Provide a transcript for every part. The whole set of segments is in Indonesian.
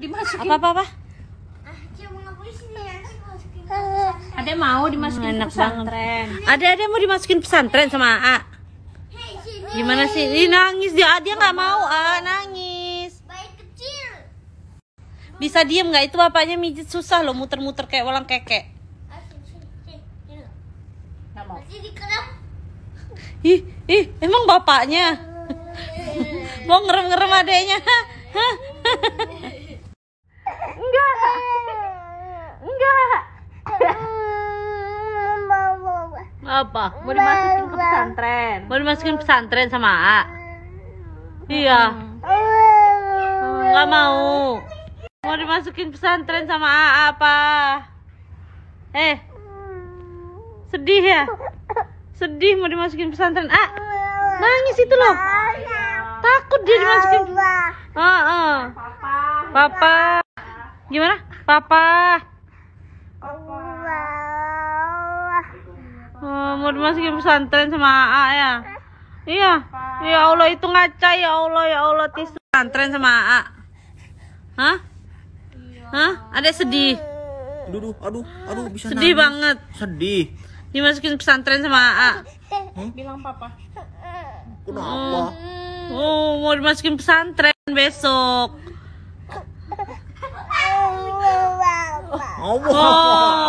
Dimasukin. Apa apa apa? Ada mau dimasukin Enak pesantren. Ada ada mau dimasukin pesantren sama A. Gimana sih? Ini nangis dia ah, dia nggak mau A ah, nangis. Bisa diem nggak itu bapaknya mijit susah loh muter-muter kayak walang keke. Ih, ih, emang bapaknya mau ngerem-ngerem adeknya? Hah? Apa? Mau dimasukin ke pesantren. Mau dimasukin pesantren sama A. Iya. nggak mau. Mau dimasukin pesantren sama A apa? Eh. Sedih ya? Sedih mau dimasukin pesantren A. Nangis itu loh. Takut dia dimasukin. ah Uh -uh. Papa. Papa. Gimana? Papa mau masih pesantren sama AA ya? Iya. Ya Allah itu ngaca ya Allah ya Allah tisu pesantren sama AA. Hah? Hah? Ada sedih. Aduh, aduh, aduh, bisa Sedih nangis. banget. Sedih. Dimasukin pesantren sama AA. Eh, Bilang papa. Kenapa? Hmm. Oh, mau dimasukin pesantren besok. Oh.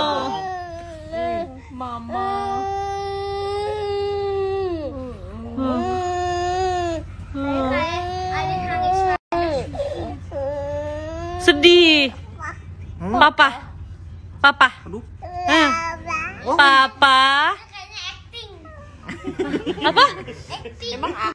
Sedih. Hmm? Papa. Papa. Aduh. Eh. Papa. Apa? Emang